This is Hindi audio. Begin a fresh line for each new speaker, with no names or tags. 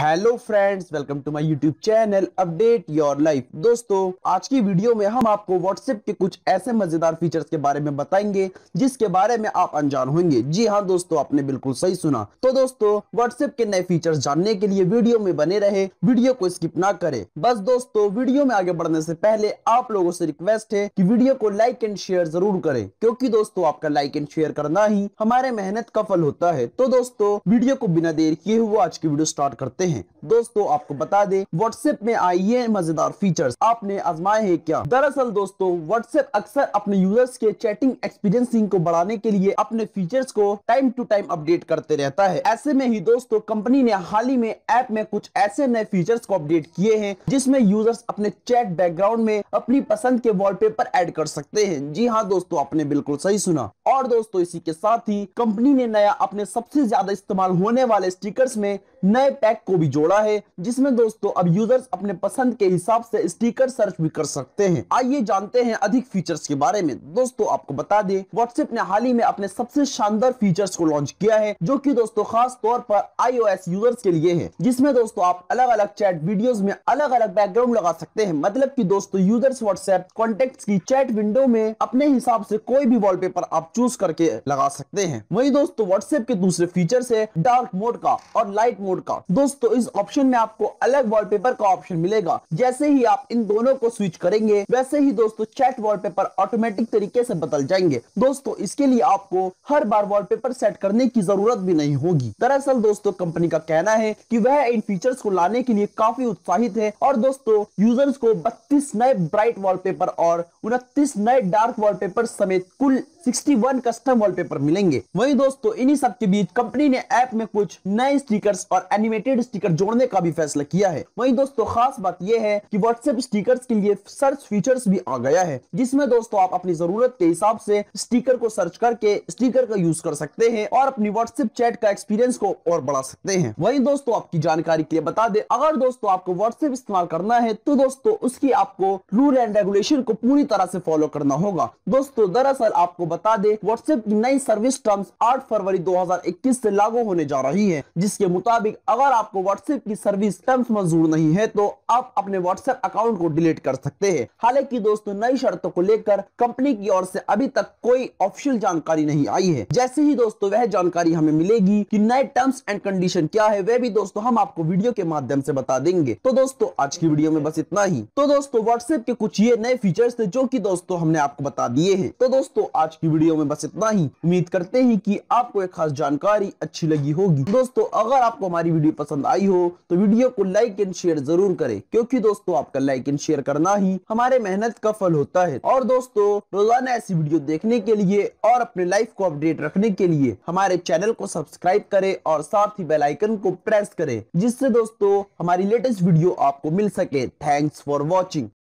hello friends welcome to my YouTube channel update your life दोस्तों आज की वीडियो में हम आपको व्हाट्सएप के कुछ ऐसे मजेदार फीचर्स के बारे में बताएंगे जिसके बारे में आप अनजान होंगे जी हाँ दोस्तों आपने बिल्कुल सही सुना तो दोस्तों व्हाट्सएप के नए फीचर्स जानने के लिए वीडियो में बने रहे वीडियो को स्किप ना करे बस दोस्तों वीडियो में आगे बढ़ने से पहले आप लोगों से रिक्वेस्ट है की वीडियो को लाइक एंड शेयर जरूर करें क्योंकि दोस्तों आपका लाइक एंड शेयर करना ही हमारे मेहनत का फल होता है तो दोस्तों वीडियो को बिना देर किए हुए आज की वीडियो स्टार्ट करते हैं हैं दोस्तों आपको बता दें व्हाट्सएप में आई ये मजेदार फीचर्स आपने आजमाए हैं क्या दरअसल दोस्तों व्हाट्सएप अक्सर अपने यूजर्स के चैटिंग एक्सपीरियंसिंग को बढ़ाने के लिए अपने फीचर्स को टाइम टू टाइम अपडेट करते रहता है ऐसे में ही दोस्तों कंपनी ने हाल ही में ऐप में कुछ ऐसे नए फीचर्स को अपडेट किए हैं जिसमे यूजर्स अपने चैट बैकग्राउंड में अपनी पसंद के पेपर एड कर सकते हैं जी हाँ दोस्तों आपने बिल्कुल सही सुना और दोस्तों इसी के साथ ही कंपनी ने नया अपने सबसे ज्यादा इस्तेमाल होने वाले स्टिकर्स में नए पैक को भी जोड़ा है जिसमें दोस्तों अब यूजर्स अपने पसंद के हिसाब से स्टिकर सर्च भी कर सकते हैं आइए जानते हैं अधिक फीचर्स के बारे में दोस्तों आपको बता दें व्हाट्सएप ने हाल ही में अपने सबसे शानदार फीचर्स को लॉन्च किया है जो की दोस्तों खास तौर पर आईओएस यूजर्स के लिए है जिसमे दोस्तों आप अलग अलग चैट वीडियो में अलग अलग बैकग्राउंड लगा सकते हैं मतलब की दोस्तों यूजर्स व्हाट्सएप कॉन्टेक्ट की चैट विंडो में अपने हिसाब से कोई भी वॉल आप चूज करके लगा सकते हैं वही दोस्तों व्हाट्सएप के दूसरे फीचर्स है डार्क मोड का और लाइट मोड का दोस्तों तो इस ऑप्शन में आपको अलग वॉलपेपर का ऑप्शन मिलेगा जैसे ही आप इन दोनों को स्विच करेंगे वैसे ही दोस्तों चैट वॉलपेपर ऑटोमेटिक तरीके से बदल जाएंगे दोस्तों इसके लिए आपको हर बार वॉलपेपर सेट करने की जरूरत भी नहीं होगी दरअसल दोस्तों कंपनी का कहना है की वह इन फीचर्स को लाने के लिए काफी उत्साहित है और दोस्तों यूजर्स को बत्तीस नए ब्राइट वॉल और उनतीस नए डार्क वॉल समेत कुल 61 कस्टम वॉलपेपर मिलेंगे वहीं दोस्तों इन्हीं सब के बीच कंपनी ने ऐप में कुछ नए स्टिकर्स और एनिमेटेड स्टिकर जोड़ने का भी फैसला किया है वही दोस्तों खास बात यह है की व्हाट्सएप स्टिकर्स के लिए सर्च फीचर्स भी आ गया है जिसमे दोस्तों आप अपनी जरूरत के हिसाब से स्टीकर को सर्च करके स्टीकर का यूज कर सकते हैं और अपनी व्हाट्सएप चैट का एक्सपीरियंस को और बढ़ा सकते हैं वही दोस्तों आपकी जानकारी के लिए बता दे अगर दोस्तों आपको व्हाट्सएप इस्तेमाल करना है तो दोस्तों उसकी आपको रूल एंड रेगुलेशन को पूरी तरह से फॉलो करना होगा दोस्तों दरअसल आपको बता दे व्हाट्सएप की नई सर्विस टर्म्स आठ फरवरी 2021 से लागू होने जा रही है जिसके मुताबिक अगर आपको व्हाट्सएप की सर्विस टर्म्स मंजूर नहीं है तो आप अपने व्हाट्सएप अकाउंट को डिलीट कर सकते हैं हालांकि दोस्तों नई शर्तों को लेकर कंपनी की ओर से अभी तक कोई ऑफिशियल जानकारी नहीं आई है जैसे ही दोस्तों वह जानकारी हमें मिलेगी कि नए टर्म्स एंड कंडीशन क्या है वह भी दोस्तों हम आपको वीडियो के माध्यम से बता देंगे तो दोस्तों आज की वीडियो में बस इतना ही तो दोस्तों व्हाट्सएप के कुछ ये नए फीचर्स थे जो की दोस्तों हमने आपको बता दिए है तो दोस्तों आज की वीडियो में बस इतना ही उम्मीद करते हैं की आपको एक खास जानकारी अच्छी लगी होगी दोस्तों अगर आपको हमारी वीडियो पसंद आई हो तो वीडियो को लाइक एंड शेयर जरूर करें क्योंकि दोस्तों आपका लाइक एंड शेयर करना ही हमारे मेहनत का फल होता है और दोस्तों रोजाना ऐसी वीडियो देखने के लिए और अपने लाइफ को अपडेट रखने के लिए हमारे चैनल को सब्सक्राइब करें और साथ ही बेलाइकन को प्रेस करें जिससे दोस्तों हमारी लेटेस्ट वीडियो आपको मिल सके थैंक्स फॉर वॉचिंग